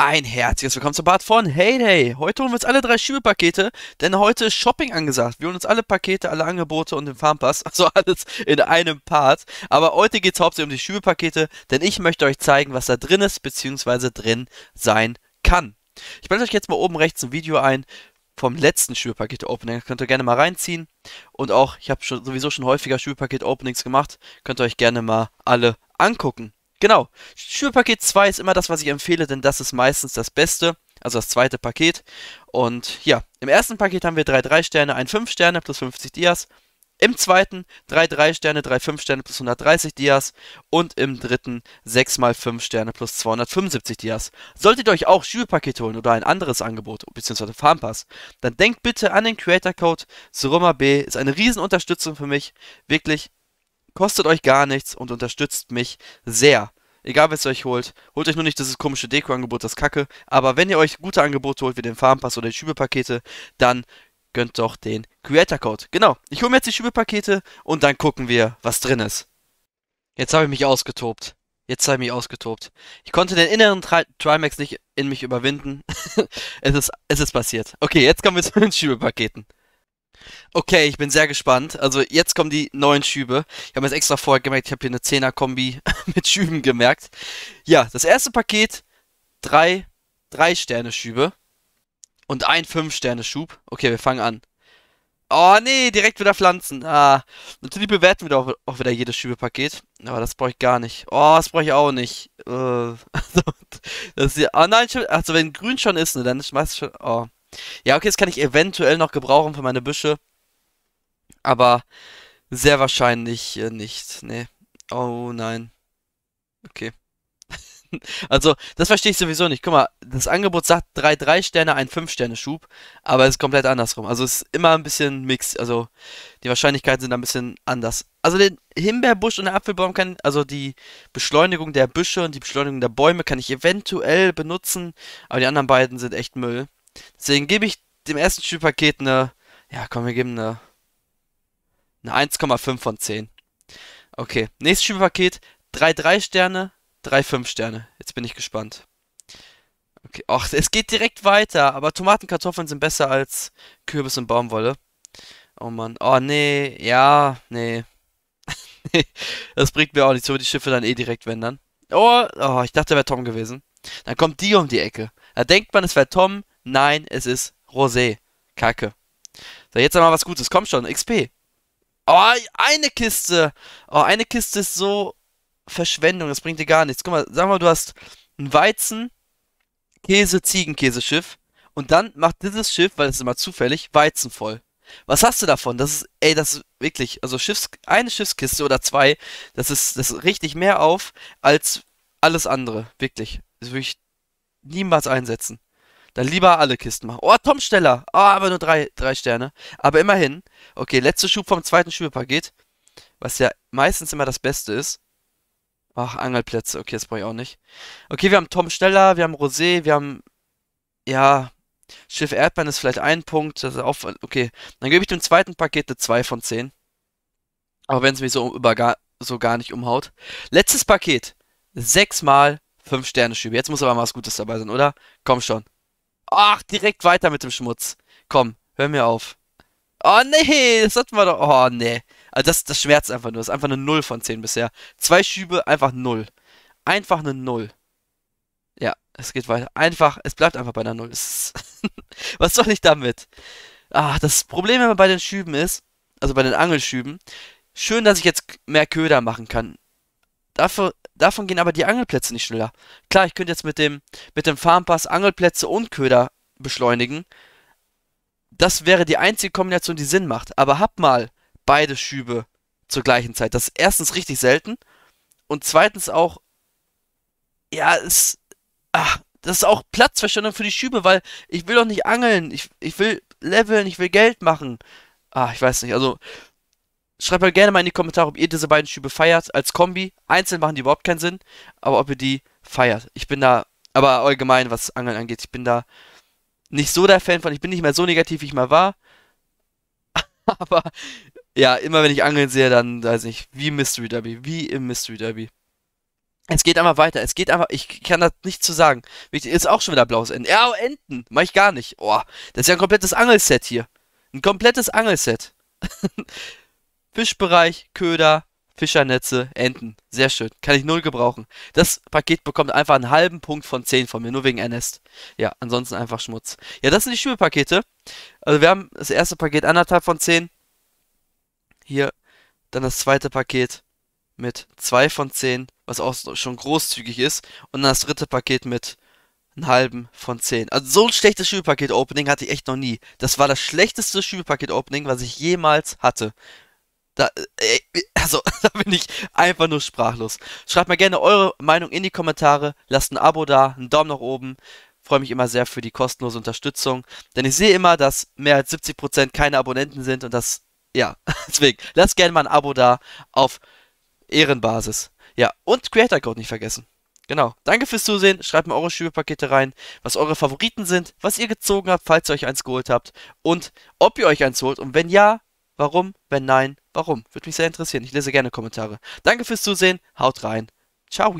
Ein herzliches Willkommen zum Bad von Hey Hey. Heute holen wir uns alle drei Schiebepakete, denn heute ist Shopping angesagt. Wir holen uns alle Pakete, alle Angebote und den Farmpass, also alles in einem Part. Aber heute geht es hauptsächlich um die Schiebepakete, denn ich möchte euch zeigen, was da drin ist, beziehungsweise drin sein kann. Ich blende euch jetzt mal oben rechts ein Video ein vom letzten Schuhpaket-Opening. Könnt ihr gerne mal reinziehen. Und auch, ich habe sowieso schon häufiger Schuhpaket-Openings gemacht. Könnt ihr euch gerne mal alle angucken. Genau. Schulpaket 2 ist immer das, was ich empfehle, denn das ist meistens das Beste. Also das zweite Paket. Und ja, im ersten Paket haben wir drei 3 Sterne, ein 5 Sterne plus 50 Dias. Im zweiten drei 3 Sterne, drei 5 Sterne plus 130 Dias. Und im dritten 6 mal 5 Sterne plus 275 Dias. Solltet ihr euch auch Schulpaket holen oder ein anderes Angebot, beziehungsweise Farmpass, dann denkt bitte an den Creator Code. Suruma B ist eine Riesenunterstützung für mich. Wirklich, Kostet euch gar nichts und unterstützt mich sehr. Egal, was ihr euch holt. Holt euch nur nicht dieses komische Deko-Angebot, das Kacke. Aber wenn ihr euch gute Angebote holt, wie den Farmpass oder die Schübepakete, dann gönnt doch den Creator Code. Genau, ich hole mir jetzt die Schübepakete und dann gucken wir, was drin ist. Jetzt habe ich mich ausgetobt. Jetzt habe ich mich ausgetobt. Ich konnte den inneren Tri Trimax nicht in mich überwinden. es, ist, es ist passiert. Okay, jetzt kommen wir zu den Schübepaketen. Okay, ich bin sehr gespannt. Also jetzt kommen die neuen Schübe. Ich habe jetzt extra vorher gemerkt, ich habe hier eine 10er-Kombi mit Schüben gemerkt. Ja, das erste Paket, drei 3-Sterne-Schübe und ein 5-Sterne-Schub. Okay, wir fangen an. Oh nee, direkt wieder Pflanzen. Ah, natürlich bewerten wir doch auch wieder jedes Schübepaket. Aber das brauche ich gar nicht. Oh, das brauche ich auch nicht. Äh, also, das ist ja, oh nein, also wenn grün schon ist, ne, dann schmeißt schon. Oh. Ja, okay, das kann ich eventuell noch gebrauchen für meine Büsche. Aber sehr wahrscheinlich äh, nicht. Nee. Oh nein. Okay. also, das verstehe ich sowieso nicht. Guck mal, das Angebot sagt 3 3 Sterne, ein 5 Sterne Schub, aber es ist komplett andersrum. Also es ist immer ein bisschen Mix, also die Wahrscheinlichkeiten sind ein bisschen anders. Also den Himbeerbusch und der Apfelbaum kann, also die Beschleunigung der Büsche und die Beschleunigung der Bäume kann ich eventuell benutzen, aber die anderen beiden sind echt Müll. Deswegen gebe ich dem ersten Spielpaket eine, ja komm, wir geben eine, eine 1,5 von 10. Okay, nächstes Spielpaket, 3 3 Sterne, 3 5 Sterne. Jetzt bin ich gespannt. Okay, ach, es geht direkt weiter, aber Tomatenkartoffeln sind besser als Kürbis und Baumwolle. Oh Mann, oh nee, ja, nee. das bringt mir auch nichts, so die Schiffe dann eh direkt wenden. Oh, oh ich dachte, wäre Tom gewesen. Dann kommt die um die Ecke. Da denkt man, es wäre Tom, Nein, es ist Rosé. Kacke. So, jetzt einmal was Gutes. Komm schon, XP. Oh, eine Kiste. Oh, eine Kiste ist so Verschwendung. Das bringt dir gar nichts. Guck mal, sag mal, du hast ein Weizen, Käse, Ziegenkäseschiff. Und dann macht dieses Schiff, weil es ist immer zufällig, Weizen voll. Was hast du davon? Das ist, ey, das ist wirklich, also Schiffs, eine Schiffskiste oder zwei, das ist, das richte ich mehr auf als alles andere. Wirklich. Das würde ich niemals einsetzen. Dann lieber alle Kisten machen. Oh, Tom Steller. Oh, aber nur drei, drei Sterne. Aber immerhin. Okay, letzter Schub vom zweiten Schubepaket. Was ja meistens immer das Beste ist. Ach, Angelplätze. Okay, das brauche ich auch nicht. Okay, wir haben Tom Steller, wir haben Rosé, wir haben... Ja, Schiff Erdbein ist vielleicht ein Punkt. Das ist auch, okay, dann gebe ich dem zweiten Paket eine 2 von 10. Auch wenn es mich so, über gar, so gar nicht umhaut. Letztes Paket. Sechsmal 5 Sterne Schübe. Jetzt muss aber mal was Gutes dabei sein, oder? Komm schon. Ach, direkt weiter mit dem Schmutz. Komm, hör mir auf. Oh nee, das hatten wir doch. Oh nee. Also das, das schmerzt einfach nur. Das ist einfach eine 0 von 10 bisher. Zwei Schübe, einfach 0. Einfach eine 0. Ja, es geht weiter. Einfach, es bleibt einfach bei einer 0. Was soll ich damit? Ah, das Problem wenn man bei den Schüben ist, also bei den Angelschüben, schön, dass ich jetzt mehr Köder machen kann. Dafür, davon gehen aber die Angelplätze nicht schneller. Klar, ich könnte jetzt mit dem, mit dem Farmpass Angelplätze und Köder beschleunigen. Das wäre die einzige Kombination, die Sinn macht. Aber hab mal beide Schübe zur gleichen Zeit. Das ist erstens richtig selten und zweitens auch, ja, es, ach, das ist auch Platzverschwendung für die Schübe, weil ich will doch nicht angeln. Ich, ich will leveln, ich will Geld machen. Ah, ich weiß nicht. Also, Schreibt mal halt gerne mal in die Kommentare, ob ihr diese beiden Stühle feiert. Als Kombi. Einzeln machen die überhaupt keinen Sinn. Aber ob ihr die feiert. Ich bin da, aber allgemein, was Angeln angeht, ich bin da nicht so der Fan von. Ich bin nicht mehr so negativ, wie ich mal war. aber ja, immer wenn ich Angeln sehe, dann weiß ich, wie im Mystery Derby. Wie im Mystery Derby. Es geht einfach weiter. Es geht einfach. Ich kann das nicht zu sagen. Ist auch schon wieder blaues Enten. Ja, Enten. Mach ich gar nicht. Oh, das ist ja ein komplettes Angelset hier. Ein komplettes Angelset. Fischbereich, Köder, Fischernetze, Enten. Sehr schön. Kann ich null gebrauchen. Das Paket bekommt einfach einen halben Punkt von 10 von mir, nur wegen Ernest. Ja, ansonsten einfach Schmutz. Ja, das sind die Schulpakete. Also wir haben das erste Paket anderthalb von 10. Hier, dann das zweite Paket mit 2 von 10, was auch schon großzügig ist. Und dann das dritte Paket mit einen halben von 10. Also so ein schlechtes Schulpaket-Opening hatte ich echt noch nie. Das war das schlechteste Schulpaket-Opening, was ich jemals hatte. Da, ey, äh, äh, also, da bin ich einfach nur sprachlos. Schreibt mal gerne eure Meinung in die Kommentare, lasst ein Abo da, einen Daumen nach oben. Freue mich immer sehr für die kostenlose Unterstützung, denn ich sehe immer, dass mehr als 70% keine Abonnenten sind und das, ja, deswegen, lasst gerne mal ein Abo da auf Ehrenbasis. Ja, und Creator Code nicht vergessen. Genau. Danke fürs Zusehen. Schreibt mir eure Schübepakete rein, was eure Favoriten sind, was ihr gezogen habt, falls ihr euch eins geholt habt und ob ihr euch eins holt und wenn ja, Warum? Wenn nein, warum? Würde mich sehr interessieren. Ich lese gerne Kommentare. Danke fürs Zusehen. Haut rein. Ciao.